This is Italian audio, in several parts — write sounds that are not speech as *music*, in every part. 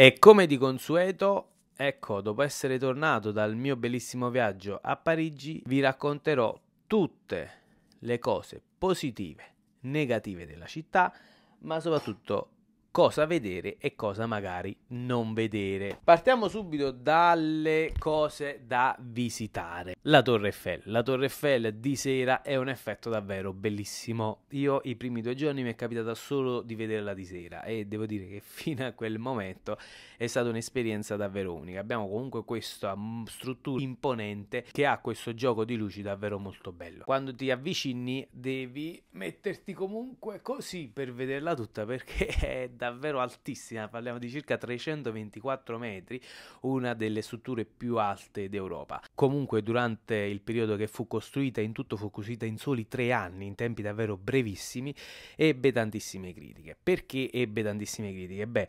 E come di consueto, ecco, dopo essere tornato dal mio bellissimo viaggio a Parigi, vi racconterò tutte le cose positive, negative della città, ma soprattutto cosa vedere e cosa magari non vedere. Partiamo subito dalle cose da visitare. La Torre Eiffel. La Torre Eiffel di sera è un effetto davvero bellissimo. Io i primi due giorni mi è capitato solo di vederla di sera e devo dire che *laughs* fino a quel momento è stata un'esperienza davvero unica. Abbiamo comunque questa mm, struttura imponente che ha questo gioco di luci davvero molto bello. Quando ti avvicini devi metterti comunque così per vederla tutta perché *laughs* è davvero davvero altissima, parliamo di circa 324 metri, una delle strutture più alte d'Europa. Comunque durante il periodo che fu costruita in tutto fu costruita in soli tre anni, in tempi davvero brevissimi, ebbe tantissime critiche. Perché ebbe tantissime critiche? Beh,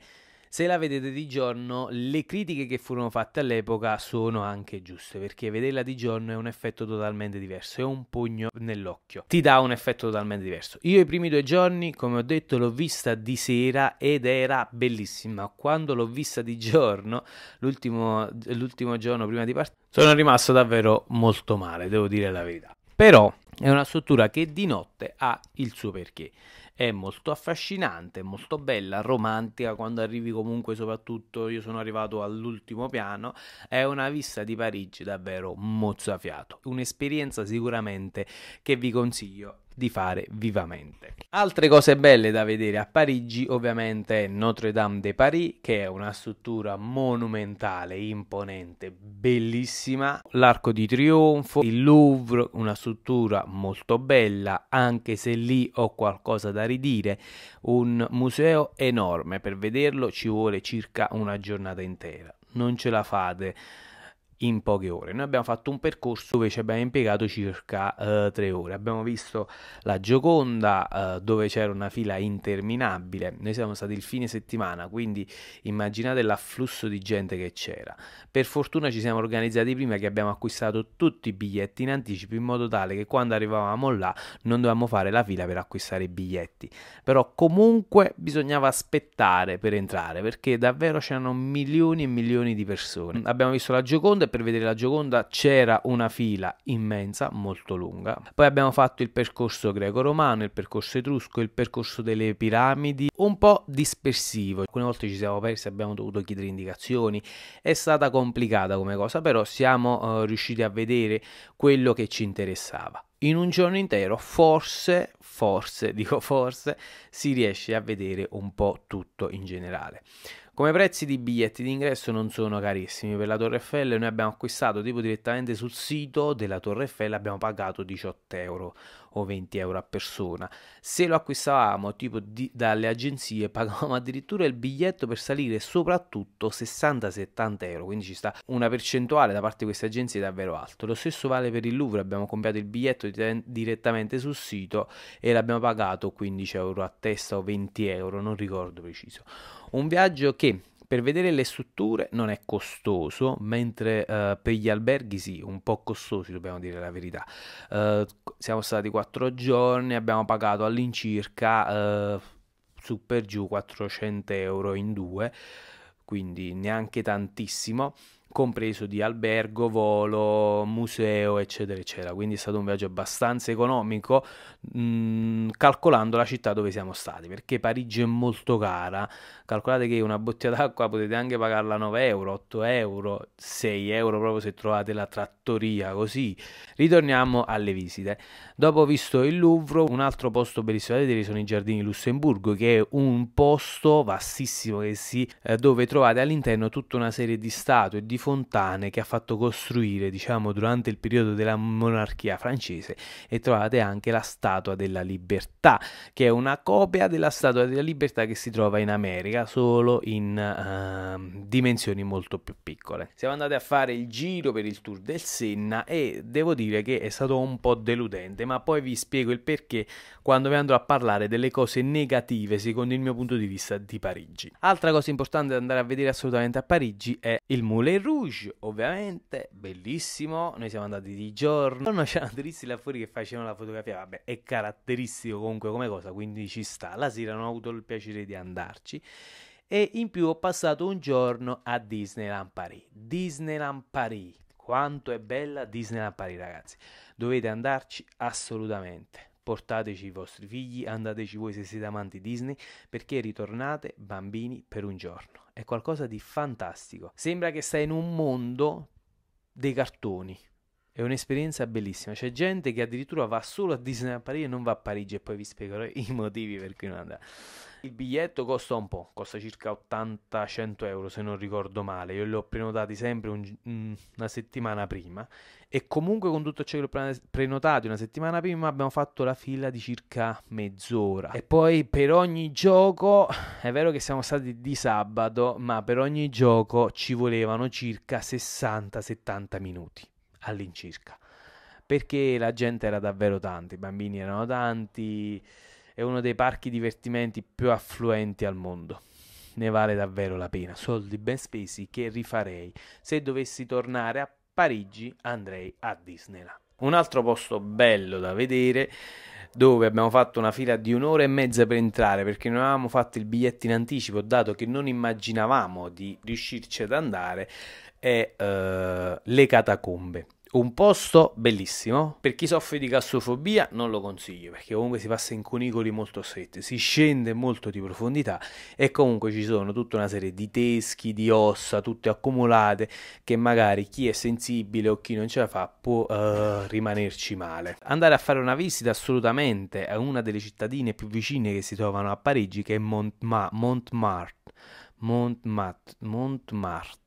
se la vedete di giorno, le critiche che furono fatte all'epoca sono anche giuste, perché vederla di giorno è un effetto totalmente diverso, è un pugno nell'occhio, ti dà un effetto totalmente diverso. Io i primi due giorni, come ho detto, l'ho vista di sera ed era bellissima. Quando l'ho vista di giorno, l'ultimo, l'ultimo giorno prima di partire, sono rimasto davvero molto male, devo dire la verità. Però è una struttura che di notte ha il suo perché è molto affascinante, molto bella, romantica quando arrivi comunque soprattutto io sono arrivato all'ultimo piano, è una vista di Parigi davvero mozzafiato, un'esperienza sicuramente che vi consiglio di fare vivamente. Altre cose belle da vedere a Parigi ovviamente Notre Dame de Paris che è una struttura monumentale, imponente, bellissima, l'Arco di Trionfo, il Louvre, una struttura molto bella anche se lì ho qualcosa da ridire, un museo enorme, per vederlo ci vuole circa una giornata intera, non ce la fate in poche ore. Noi abbiamo fatto un percorso dove ci abbiamo impiegato circa eh, tre ore. Abbiamo visto la Gioconda eh, dove c'era una fila interminabile. Noi siamo stati il fine settimana, quindi immaginate l'afflusso di gente che c'era. Per fortuna ci siamo organizzati prima che abbiamo acquistato tutti i biglietti in anticipo in modo tale che quando arrivavamo là non dovevamo fare la fila per acquistare i biglietti. Però comunque bisognava aspettare per entrare perché davvero c'erano milioni e milioni di persone. Abbiamo visto la Gioconda per vedere la Gioconda c'era una fila immensa, molto lunga. Poi abbiamo fatto il percorso greco-romano, il percorso etrusco, il percorso delle piramidi, un po' dispersivo. Alcune volte ci siamo persi, abbiamo dovuto chiedere indicazioni. È stata complicata come cosa, però siamo eh, riusciti a vedere quello che ci interessava in un giorno intero forse, forse, *laughs* dico forse, si riesce a vedere un po' tutto in generale. Come prezzi di biglietti d'ingresso non sono carissimi, per la Torre Eiffel noi abbiamo acquistato tipo direttamente sul sito della Torre Eiffel, abbiamo pagato 18 euro o 20 euro a persona. Se lo acquistavamo tipo di, dalle agenzie *laughs* pagavamo addirittura il biglietto per salire soprattutto 60-70 euro, quindi ci sta una percentuale da parte di queste agenzie davvero alta. Lo stesso vale per il Louvre, abbiamo compiato il biglietto di, direttamente sul sito e l'abbiamo pagato 15 euro a testa o 20 euro, non ricordo preciso. Un viaggio che per vedere le strutture non è costoso, mentre uh, per gli alberghi sì, un po' costosi dobbiamo dire la verità. Uh, siamo stati 4 giorni, abbiamo pagato all'incirca uh, su per giù 400 euro in due, quindi neanche tantissimo compreso di albergo, volo, museo, eccetera, eccetera. Quindi è stato un viaggio abbastanza economico, mh, mm, calcolando la città dove siamo stati, perché Parigi è molto cara. Calcolate che una bottiglia d'acqua potete anche pagarla 9 euro, 8 euro, 6 euro proprio se trovate la trattoria così. Ritorniamo alle visite. Dopo visto il Louvre, un altro posto bellissimo da vedere sono i giardini Lussemburgo, che è un posto vastissimo si, eh, dove trovate all'interno tutta una serie di statue e di fontane che ha fatto costruire, diciamo, durante il periodo della monarchia francese e trovate anche la Statua della Libertà, che è una copia della Statua della Libertà che si trova in America, solo in uh, dimensioni molto più piccole. Siamo andati a fare il giro per il tour del Senna e devo dire che è stato un po' deludente, ma poi vi spiego il perché quando vi andrò a parlare delle cose negative secondo il mio punto di vista di Parigi. Altra cosa importante da andare a vedere assolutamente a Parigi è il Moulin Rouge, ovviamente, bellissimo. Noi siamo andati di giorno. Non *laughs* c'erano turisti là fuori che facevano la fotografia. Vabbè, è caratteristico comunque come cosa, quindi ci sta. La sera non ho avuto il piacere di andarci. E in più ho passato un giorno a Disneyland Paris. Disneyland Paris. Quanto è bella Disneyland Paris, ragazzi. Dovete andarci assolutamente portateci i vostri figli, andateci voi se siete amanti Disney, perché ritornate bambini per un giorno. È qualcosa di fantastico. Sembra che stai in un mondo dei cartoni. È un'esperienza bellissima. C'è gente che addirittura va solo a Disney a Parigi e non va a Parigi e poi vi spiegherò i motivi per cui non andrà. Il biglietto costa un po', costa circa 80-100 euro se non ricordo male, io li ho prenotati sempre un, mm, una settimana prima e comunque con tutto ciò che ho prenotato una settimana prima abbiamo fatto la fila di circa mezz'ora. E poi per ogni gioco, è vero che siamo stati di sabato, ma per ogni gioco ci volevano circa 60-70 minuti all'incirca perché la gente era davvero tanti, i bambini erano tanti, è uno dei parchi divertimenti più affluenti al mondo. Ne vale davvero la pena, soldi ben spesi che rifarei. Se dovessi tornare a Parigi andrei a Disneyland. Un altro posto bello da vedere dove abbiamo fatto una fila di un'ora e mezza per entrare perché non avevamo fatto il biglietto in anticipo dato che non immaginavamo di riuscirci ad andare è uh, le catacombe un posto bellissimo, per chi soffre di gastrofobia non lo consiglio perché comunque si passa in cunicoli molto stretti, si scende molto di profondità e comunque ci sono tutta una serie di teschi, di ossa, tutte accumulate che magari chi è sensibile o chi non ce la fa può uh, rimanerci male. Andare a fare una visita assolutamente a una delle cittadine più vicine che si trovano a Parigi che è Montmartre. Montmartre, Montmartre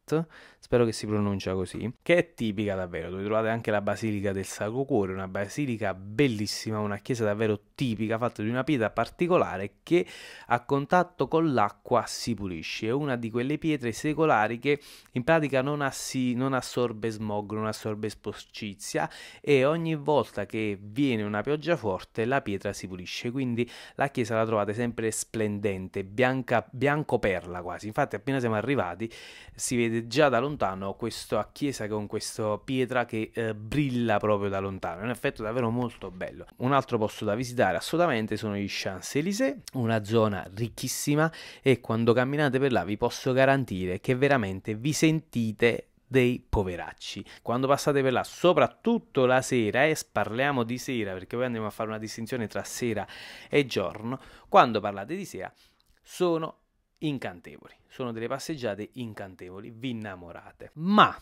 spero che si pronuncia così, che è tipica davvero, dove trovate anche la Basilica del Sacro Cuore, una basilica bellissima, una chiesa davvero tipica, fatta di una pietra particolare che a contatto con l'acqua si pulisce, è una di quelle pietre secolari che in pratica non, assi, non assorbe smog, non assorbe sporcizia e ogni volta che viene una pioggia forte la pietra si pulisce, quindi la chiesa la trovate sempre splendente, bianca, bianco perla quasi, infatti appena siamo arrivati si vede già da lontano questa chiesa con questa pietra che eh, brilla proprio da lontano, è un effetto davvero molto bello. Un altro posto da visitare assolutamente sono gli Champs-Élysées, una zona ricchissima e quando camminate per là vi posso garantire che veramente vi sentite dei poveracci. Quando passate per là, soprattutto la sera, e parliamo di sera perché poi andiamo a fare una distinzione tra sera e giorno, quando parlate di sera sono incantevoli sono delle passeggiate incantevoli, vi innamorate. Ma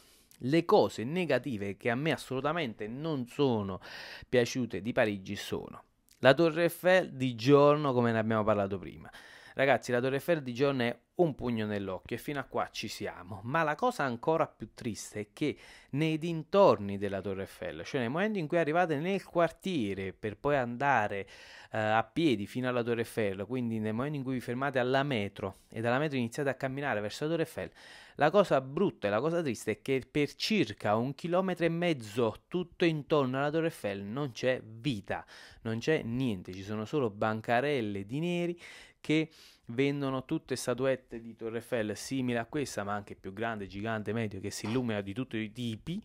le cose negative che a me assolutamente non sono piaciute di Parigi sono la Torre Eiffel di giorno, come ne abbiamo parlato prima. Ragazzi, la Torre Eiffel di giorno è un pugno nell'occhio e fino a qua ci siamo. Ma la cosa ancora più triste è che nei dintorni della Torre Eiffel, cioè nel momento in cui arrivate nel quartiere per poi andare uh, a piedi fino alla Torre Eiffel, quindi nel momento in cui vi fermate alla metro e dalla metro iniziate a camminare verso la Torre Eiffel, la cosa brutta e la cosa triste è che per circa un chilometro e mezzo tutto intorno alla Torre Eiffel non c'è vita, non c'è niente, ci sono solo bancarelle di neri che vendono tutte statuette di Torre Eiffel simili a questa, ma anche più grande, gigante, medio, che si illumina di tutti i tipi.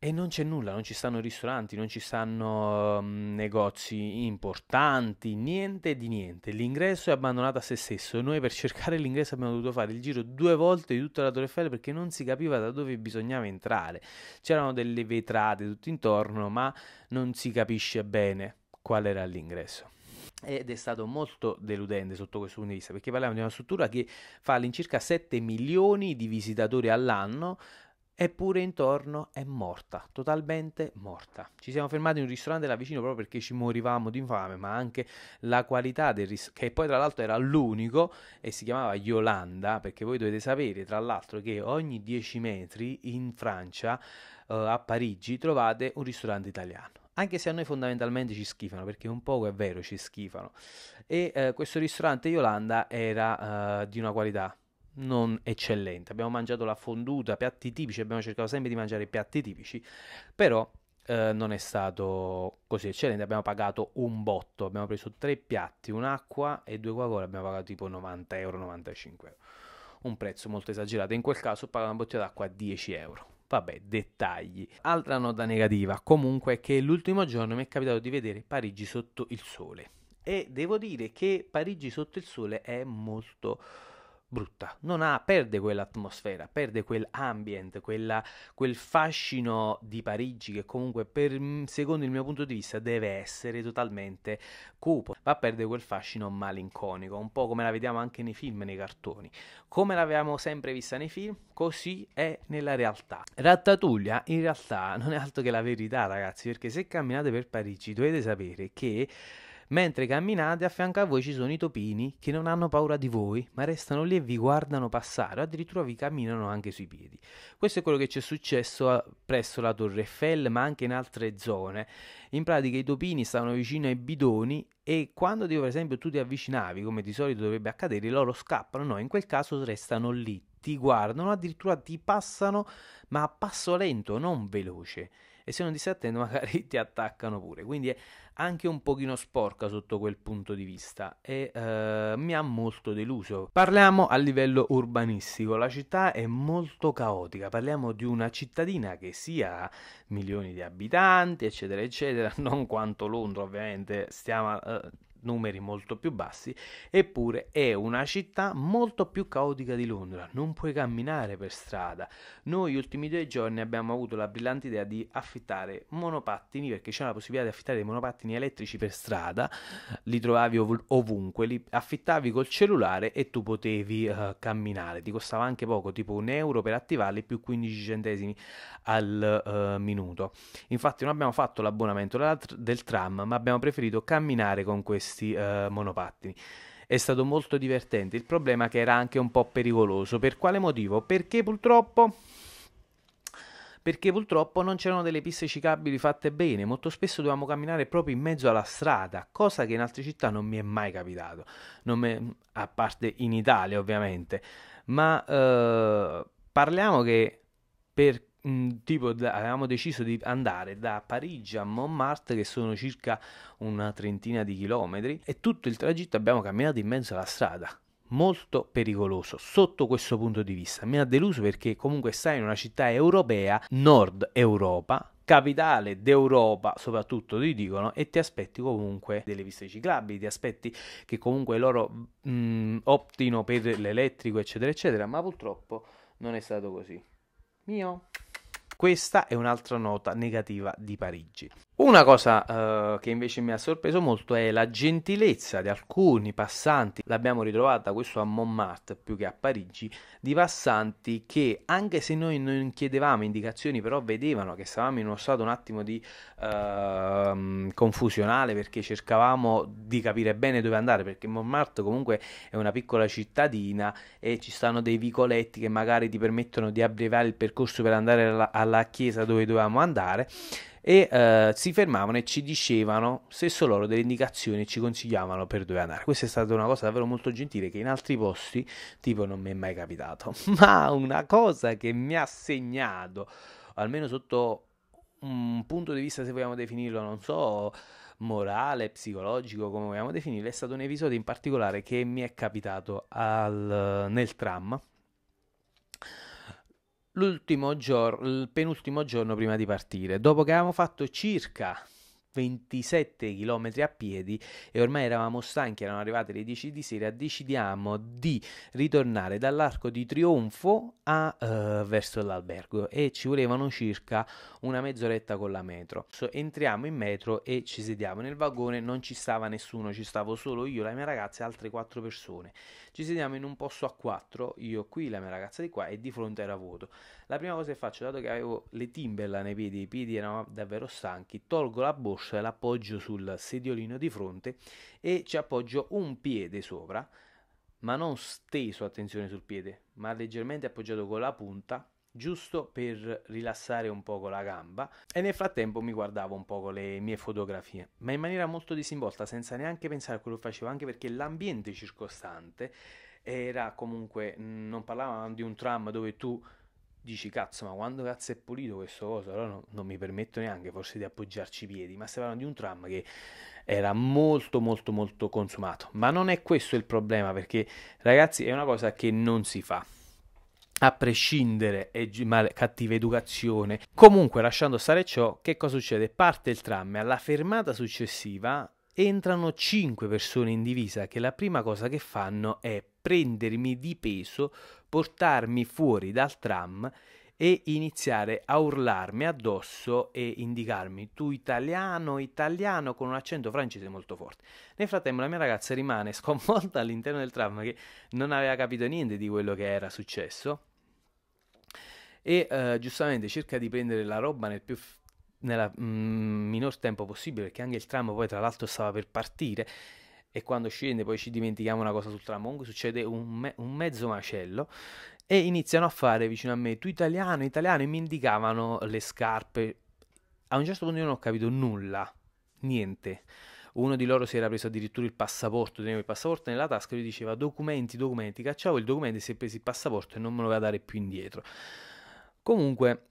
E non c'è nulla, non ci stanno ristoranti, non ci stanno um, negozi importanti, niente di niente. L'ingresso è abbandonato a se stesso. Noi per cercare l'ingresso abbiamo dovuto fare il giro due volte di tutta la Torre Eiffel perché non si capiva da dove bisognava entrare. C'erano delle vetrate tutto intorno, ma non si capisce bene qual era l'ingresso ed è stato molto deludente sotto questo punto di vista perché parliamo di una struttura che fa all'incirca 7 milioni di visitatori all'anno eppure intorno è morta, totalmente morta. Ci siamo fermati in un ristorante là vicino proprio perché ci morivamo di fame, ma anche la qualità del ristorante, che poi tra l'altro era l'unico e si chiamava Yolanda, perché voi dovete sapere tra l'altro che ogni 10 metri in Francia, eh, a Parigi, trovate un ristorante italiano anche se a noi fondamentalmente ci schifano, perché un poco è vero ci schifano. E eh, questo ristorante Yolanda era eh, di una qualità non eccellente. Abbiamo mangiato la fonduta, piatti tipici, abbiamo cercato sempre di mangiare piatti tipici, però eh, non è stato così eccellente. Abbiamo pagato un botto, abbiamo preso tre piatti, un'acqua e due coca abbiamo pagato tipo 90 euro, 95 euro. Un prezzo molto esagerato. In quel caso ho pagato una bottiglia d'acqua a 10 euro Vabbè, dettagli. Altra nota negativa comunque è che l'ultimo giorno mi è capitato di vedere Parigi sotto il sole. E devo dire che Parigi sotto il sole è molto brutta, non ha, perde quell'atmosfera, perde quell'ambient, quella, quel fascino di Parigi che comunque per, secondo il mio punto di vista deve essere totalmente cupo, va a perdere quel fascino malinconico, un po' come la vediamo anche nei film, nei cartoni, come l'avevamo sempre vista nei film, così è nella realtà. Rattatuglia in realtà non è altro che la verità ragazzi, perché se camminate per Parigi dovete sapere che Mentre camminate a fianco a voi ci sono i topini che non hanno paura di voi, ma restano lì e vi guardano passare, o addirittura vi camminano anche sui piedi. Questo è quello che ci è successo eh, presso la Torre Eiffel, ma anche in altre zone. In pratica i topini stavano vicino ai bidoni e quando per esempio tu ti avvicinavi, come di solito dovrebbe accadere, loro scappano, no, in quel caso restano lì, ti guardano, addirittura ti passano, ma a passo lento, non veloce e se non ti stai attento *laughs* magari ti attaccano pure, quindi è anche un pochino sporca sotto quel punto di vista e eh, mi ha molto deluso. Parliamo a livello urbanistico, la città è molto caotica, parliamo di una cittadina che sia milioni di abitanti, eccetera, eccetera, *laughs* non quanto Londra ovviamente, stiamo... Eh, numeri molto più bassi, eppure è una città molto più caotica di Londra, non puoi camminare per strada. Noi gli ultimi due giorni abbiamo avuto la brillante idea di affittare monopattini, perché c'è la possibilità di affittare dei monopattini elettrici per strada, li trovavi ov- ovunque, li affittavi col cellulare e tu potevi uh, camminare, ti costava anche poco, tipo un euro per attivarli più 15 centesimi al uh, minuto. Infatti non abbiamo fatto l'abbonamento del tram, ma abbiamo preferito camminare con questi questi eh, monopattini. È stato molto divertente, il problema è che era anche un po' pericoloso. Per quale motivo? Perché purtroppo perché purtroppo non c'erano delle piste ciclabili fatte bene, molto spesso dovevamo camminare proprio in mezzo alla strada, cosa che in altre città non mi è mai capitato, è, a parte in Italia ovviamente, ma eh, parliamo che per mh, mm, tipo da, avevamo deciso di andare da Parigi a Montmartre che sono circa una trentina di chilometri e tutto il tragitto abbiamo camminato in mezzo alla strada molto pericoloso sotto questo punto di vista mi ha deluso perché comunque stai in una città europea nord Europa capitale d'Europa, soprattutto ti dicono, e ti aspetti comunque delle piste ciclabili, ti aspetti che comunque loro mh, mm, optino per l'elettrico, eccetera, eccetera, ma purtroppo non è stato così. Mio. Questa è un'altra nota negativa di Parigi. Una cosa eh, che invece mi ha sorpreso molto è la gentilezza di alcuni passanti, l'abbiamo ritrovata questo a Montmartre più che a Parigi, di passanti che anche se noi non chiedevamo indicazioni però vedevano che stavamo in uno stato un attimo di eh, confusionale perché cercavamo di capire bene dove andare perché Montmartre comunque è una piccola cittadina e ci stanno dei vicoletti che magari ti permettono di abbreviare il percorso per andare alla, alla chiesa dove dovevamo andare e eh, si fermavano e ci dicevano stesso loro delle indicazioni e ci consigliavano per dove andare. Questa è stata una cosa davvero molto gentile che in altri posti tipo non mi è mai capitato, *laughs* ma una cosa che mi ha segnato, almeno sotto un punto di vista se vogliamo definirlo, non so, morale, psicologico, come vogliamo definirlo, è stato un episodio in particolare che mi è capitato al, nel tram l'ultimo giorno, il penultimo giorno prima di partire, dopo che avevamo fatto circa 27 km a piedi e ormai eravamo stanchi, erano arrivate le 10 di sera, decidiamo di ritornare dall'arco di trionfo a, uh, verso l'albergo e ci volevano circa una mezz'oretta con la metro. So, entriamo in metro e ci sediamo nel vagone, non ci stava nessuno, ci stavo solo io, la mia ragazza e altre 4 persone. Ci sediamo in un posto a 4, io qui, la mia ragazza di qua e di fronte era vuoto. La prima cosa che faccio, dato che avevo le timberla nei piedi, i piedi erano davvero stanchi, tolgo la borsa e l'appoggio sul sediolino di fronte e ci appoggio un piede sopra, ma non steso, attenzione sul piede, ma leggermente appoggiato con la punta giusto per rilassare un poco la gamba e nel frattempo mi guardavo un poco le mie fotografie, ma in maniera molto disinvolta, senza neanche pensare a quello che facevo, anche perché l'ambiente circostante era comunque, non parlavamo di un tram dove tu dici cazzo ma quando cazzo è pulito questo coso allora no, non mi permetto neanche forse di appoggiarci i piedi ma stiamo parlando di un tram che era molto molto molto consumato ma non è questo il problema perché ragazzi è una cosa che non si fa a prescindere è male, cattiva educazione comunque lasciando stare ciò che cosa succede parte il tram e alla fermata successiva entrano 5 persone in divisa che la prima cosa che fanno è prendermi di peso portarmi fuori dal tram e iniziare a urlarmi addosso e indicarmi tu italiano, italiano con un accento francese molto forte. Nel frattempo la mia ragazza rimane sconvolta all'interno del tram che non aveva capito niente di quello che era successo e eh, giustamente cerca di prendere la roba nel più nel mm, minor tempo possibile perché anche il tram poi tra l'altro stava per partire e quando scende poi ci dimentichiamo una cosa sul tram, comunque succede un, me- un mezzo macello e iniziano a fare vicino a me tu italiano, italiano e mi indicavano le scarpe. A un certo punto io non ho capito nulla, niente. Uno di loro si era preso addirittura il passaporto, teneva il passaporto nella tasca e lui diceva documenti, documenti, cacciavo il documento e si è preso il passaporto e non me lo va a dare più indietro. Comunque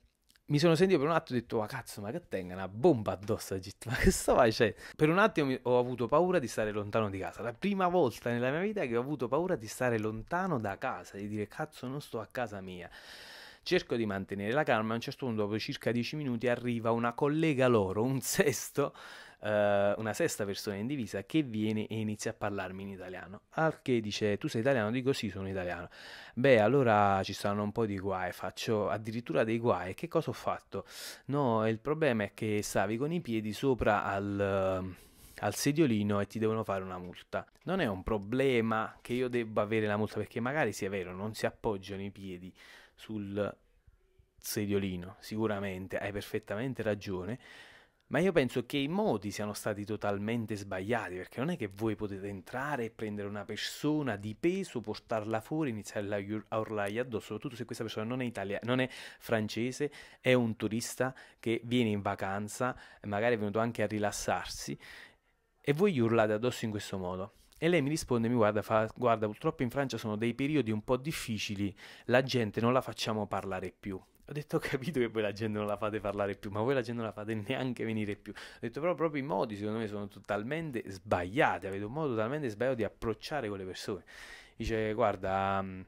mi sono sentito per un attimo e ho detto, ma cazzo, ma che tenga una bomba addosso a Git, ma che sta facendo? Cioè, per un attimo ho avuto paura di stare lontano di casa, la prima volta nella mia vita che ho avuto paura di stare lontano da casa, di dire, cazzo, non sto a casa mia. Cerco di mantenere la calma, a un certo punto, dopo circa 10 minuti, arriva una collega loro, un sesto, uh, una sesta persona in divisa che viene e inizia a parlarmi in italiano. Al che dice: Tu sei italiano? Dico sì, sono italiano. Beh, allora ci stanno un po' di guai, faccio addirittura dei guai. Che cosa ho fatto? No, il problema è che stavi con i piedi sopra al. Uh, al sediolino e ti devono fare una multa. Non è un problema che io debba avere la multa perché magari sia vero, non si appoggiano i piedi sul sediolino, sicuramente hai perfettamente ragione, ma io penso che i modi siano stati totalmente sbagliati, perché non è che voi potete entrare e prendere una persona di peso, portarla fuori, iniziare a urlare addosso, soprattutto se questa persona non è, italiana, non è francese, è un turista che viene in vacanza, magari è venuto anche a rilassarsi, e voi gli urlate addosso in questo modo. E lei mi risponde, mi guarda, fa, guarda, purtroppo in Francia sono dei periodi un po' difficili, la gente non la facciamo parlare più. Ho detto ho capito che voi la gente non la fate parlare più, ma voi la gente non la fate neanche venire più. Ho detto però proprio i modi secondo me sono totalmente sbagliati, avete un modo totalmente sbagliato di approcciare con le persone. Dice guarda, mm,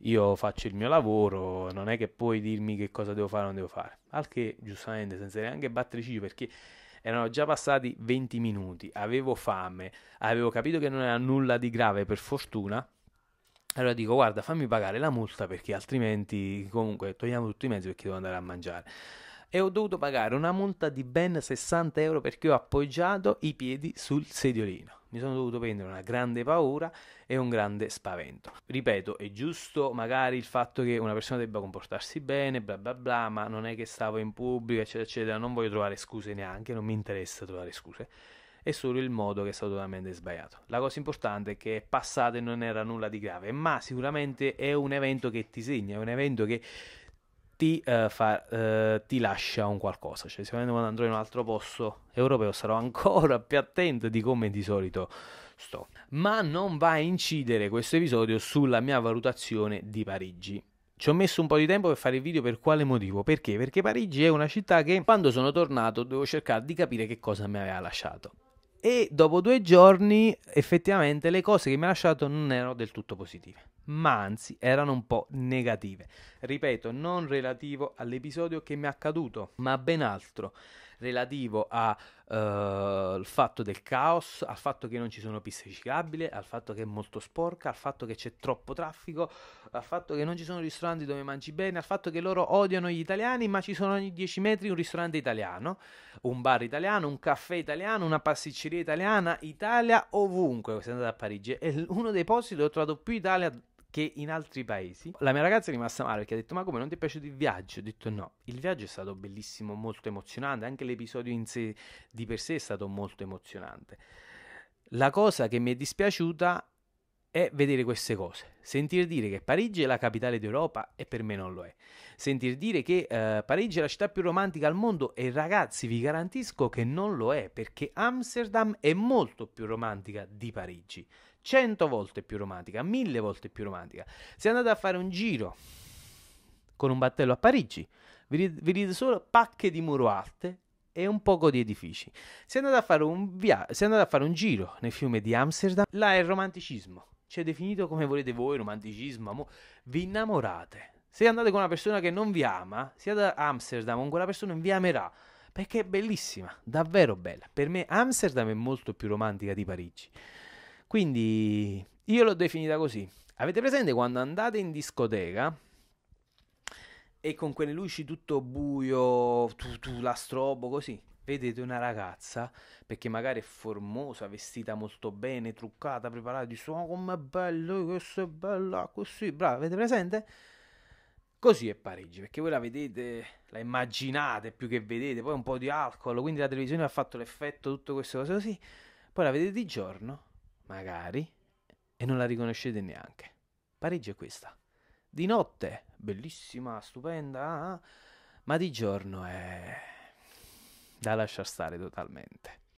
io faccio il mio lavoro, non è che puoi dirmi che cosa devo fare o non devo fare. Al che giustamente senza neanche ciglio perché erano già passati 20 minuti, avevo fame, avevo capito che non era nulla di grave per fortuna allora dico, guarda, fammi pagare la multa perché altrimenti comunque togliamo tutti i mezzi perché devo andare a mangiare. E ho dovuto pagare una multa di ben 60 euro perché ho appoggiato i piedi sul sediolino. Mi sono dovuto prendere una grande paura e un grande spavento. Ripeto, è giusto magari il fatto che una persona debba comportarsi bene, bla bla bla, ma non è che stavo in pubblico, eccetera, eccetera. Non voglio trovare scuse neanche, non mi interessa trovare scuse è solo il modo che è stato totalmente sbagliato. La cosa importante è che è passato e non era nulla di grave, ma sicuramente è un evento che ti segna, è un evento che ti, uh, fa, uh, ti, lascia un qualcosa. Cioè, sicuramente quando andrò in un altro posto europeo sarò *laughs* ancora più attento di come di solito sto. Ma non va a incidere questo episodio sulla mia valutazione di Parigi. Ci ho messo un po' di tempo per fare il video per quale motivo? Perché? Perché Parigi è una città che quando sono tornato dovevo cercare di capire che cosa mi aveva lasciato e dopo due giorni effettivamente le cose che mi ha lasciato non erano del tutto positive, ma anzi erano un po' negative. Ripeto, non relativo all'episodio che mi è accaduto, ma ben altro relativo al eh, uh, fatto del caos, al fatto che non ci sono piste ciclabili, al fatto che è molto sporca, al fatto che c'è troppo traffico, al fatto che non ci sono ristoranti dove mangi bene, al fatto che loro odiano gli italiani, ma ci sono ogni 10 metri un ristorante italiano, un bar italiano, un caffè italiano, una pasticceria italiana, Italia ovunque, se andate a Parigi, è uno dei posti dove ho trovato più Italia che in altri paesi. La mia ragazza è rimasta male perché ha detto: Ma come non ti è piaciuto il viaggio? Ho detto: No, il viaggio è stato bellissimo, molto emozionante. Anche l'episodio in sé di per sé è stato molto emozionante. La cosa che mi è dispiaciuta è vedere queste cose. Sentir dire che Parigi è la capitale d'Europa e per me non lo è. Sentir dire che eh, Parigi è la città più romantica al mondo e ragazzi vi garantisco che non lo è perché Amsterdam è molto più romantica di Parigi. Cento volte più romantica, mille volte più romantica. Se andate a fare un giro con un battello a Parigi, vedete solo pacche di muro alte e un poco di edifici. Se andate a fare un, via- se andate a fare un giro nel fiume di Amsterdam, là è il romanticismo c'è definito come volete voi, romanticismo, amore. Vi innamorate. Se andate con una persona che non vi ama, siate ad Amsterdam, con quella persona vi amerà. Perché è bellissima, davvero bella. Per me Amsterdam è molto più romantica di Parigi. Quindi io l'ho definita così. Avete presente quando andate in discoteca e con quelle luci tutto buio, tu, tu, la strobo così? vedete una ragazza perché magari è formosa, vestita molto bene, truccata, preparata, dice oh com'è bello, eh, questo è bella, così, brava, avete presente? Così è Parigi, perché voi la vedete, la immaginate più che vedete, poi un po' di alcol, quindi la televisione ha fatto l'effetto, tutte queste cose così, poi la vedete di giorno, magari, e non la riconoscete neanche. Parigi è questa. Di notte, bellissima, stupenda, ah, ah, ma di giorno è da lasciar stare totalmente.